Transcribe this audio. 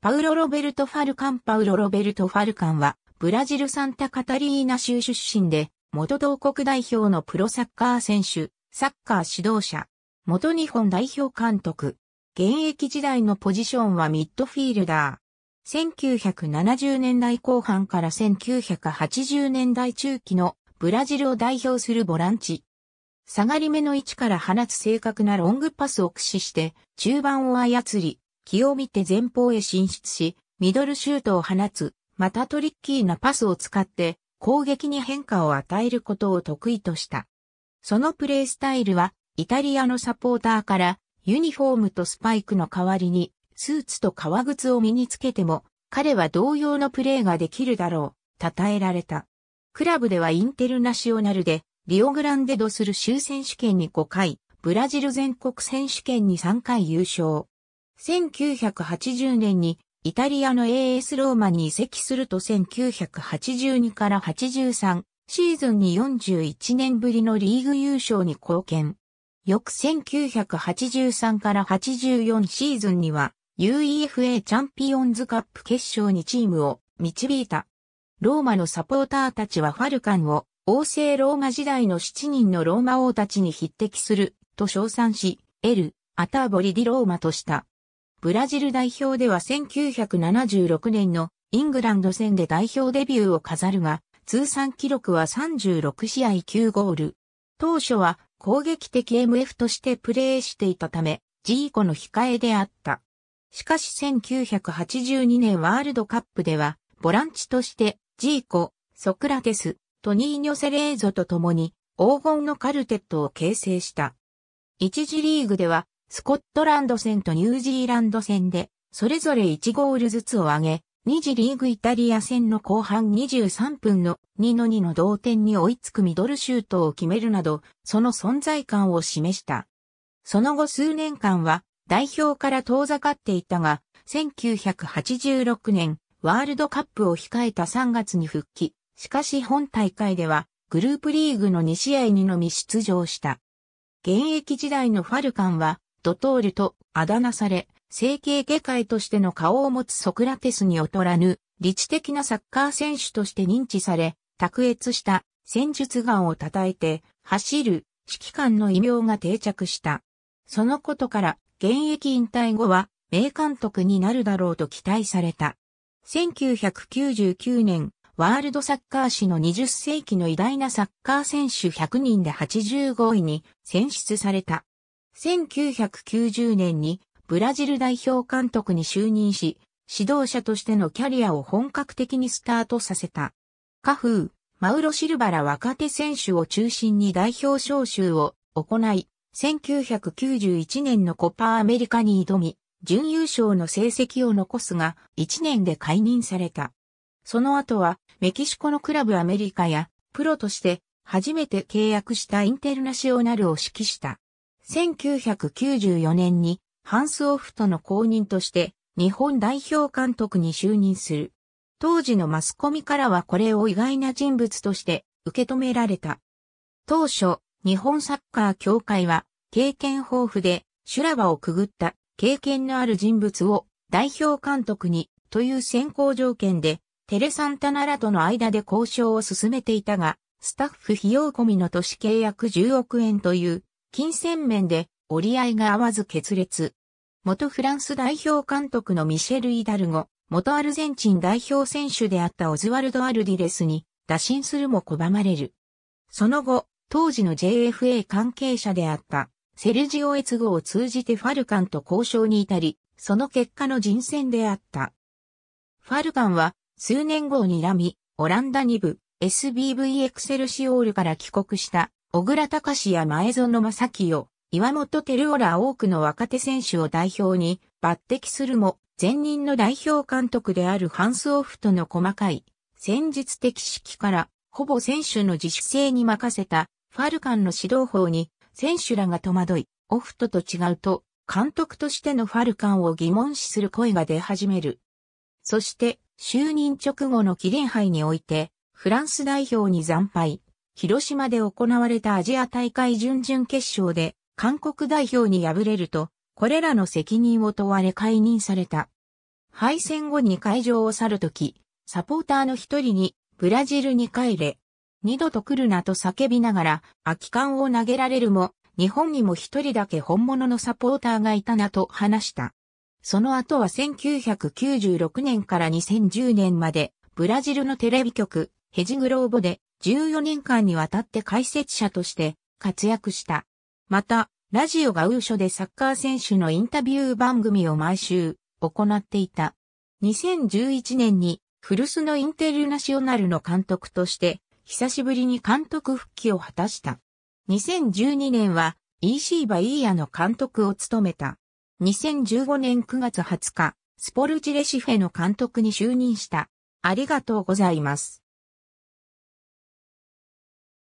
パウロ・ロベルト・ファルカンパウロ・ロベルト・ファルカンは、ブラジル・サンタカタリーナ州出身で、元同国代表のプロサッカー選手、サッカー指導者、元日本代表監督。現役時代のポジションはミッドフィールダー。1970年代後半から1980年代中期のブラジルを代表するボランチ。下がり目の位置から放つ正確なロングパスを駆使して中盤を操り、気を見て前方へ進出し、ミドルシュートを放つ、またトリッキーなパスを使って攻撃に変化を与えることを得意とした。そのプレースタイルは、イタリアのサポーターからユニフォームとスパイクの代わりにスーツと革靴を身につけても彼は同様のプレーができるだろう、称えられた。クラブではインテルナショナルでリオグランデドする州選手権に5回、ブラジル全国選手権に3回優勝。1980年にイタリアの AS ローマに移籍すると1982から83シーズンに41年ぶりのリーグ優勝に貢献。翌1983から84シーズンには UEFA チャンピオンズカップ決勝にチームを導いた。ローマのサポーターたちはファルカンを王政ローマ時代の7人のローマ王たちに匹敵すると称賛し、エル・アターボリ・ディ・ローマとした。ブラジル代表では1976年のイングランド戦で代表デビューを飾るが、通算記録は36試合9ゴール。当初は攻撃的 MF としてプレーしていたため、ジーコの控えであった。しかし1982年ワールドカップでは、ボランチとしてジーコ、ソクラテス、トニーニョセレーゾと共に黄金のカルテットを形成した。一次リーグではスコットランド戦とニュージーランド戦で、それぞれ1ゴールずつを挙げ、2次リーグイタリア戦の後半23分の2の2の同点に追いつくミドルシュートを決めるなど、その存在感を示した。その後数年間は代表から遠ざかっていたが、1986年ワールドカップを控えた3月に復帰。しかし本大会ではグループリーグの2試合にのみ出場した。現役時代のファルカンはドトールとあだ名され、整形外科医としての顔を持つソクラテスに劣らぬ、理知的なサッカー選手として認知され、卓越した戦術眼を叩いて、走る指揮官の異名が定着した。そのことから、現役引退後は、名監督になるだろうと期待された。1999年、ワールドサッカー史の20世紀の偉大なサッカー選手100人で85位に選出された。1990年にブラジル代表監督に就任し、指導者としてのキャリアを本格的にスタートさせた。カフー、マウロ・シルバラ若手選手を中心に代表招集を行い、1991年のコパアメリカに挑み、準優勝の成績を残すが、1年で解任された。その後は、メキシコのクラブアメリカや、プロとして、初めて契約したインテルナショナルを指揮した。1994年にハンス・オフトの後任として日本代表監督に就任する。当時のマスコミからはこれを意外な人物として受け止められた。当初、日本サッカー協会は経験豊富で修羅場をくぐった経験のある人物を代表監督にという選考条件でテレサンタナラとの間で交渉を進めていたが、スタッフ費用込みの都市契約10億円という金銭面で折り合いが合わず決裂。元フランス代表監督のミシェル・イダルゴ、元アルゼンチン代表選手であったオズワルド・アルディレスに打診するも拒まれる。その後、当時の JFA 関係者であったセルジオ・エツゴを通じてファルカンと交渉に至り、その結果の人選であった。ファルカンは数年後を睨み、オランダ2部 SBV エクセルシオールから帰国した小倉隆や前園正清、岩本照夫ら多くの若手選手を代表に抜擢するも、前任の代表監督であるハンスオフとの細かい戦術的指揮から、ほぼ選手の自主性に任せたファルカンの指導法に選手らが戸惑い、オフトと違うと、監督としてのファルカンを疑問視する声が出始める。そして、就任直後のキリン杯において、フランス代表に惨敗。広島で行われたアジア大会準々決勝で韓国代表に敗れると、これらの責任を問われ解任された。敗戦後に会場を去るとき、サポーターの一人にブラジルに帰れ、二度と来るなと叫びながら空き缶を投げられるも、日本にも一人だけ本物のサポーターがいたなと話した。その後は1996年から2010年まで、ブラジルのテレビ局、ヘジグローボで14年間にわたって解説者として活躍した。また、ラジオがウーショでサッカー選手のインタビュー番組を毎週行っていた。2011年に古巣のインテルナショナルの監督として久しぶりに監督復帰を果たした。2012年は EC バイーヤの監督を務めた。2015年9月20日、スポルチレシフェの監督に就任した。ありがとうございます。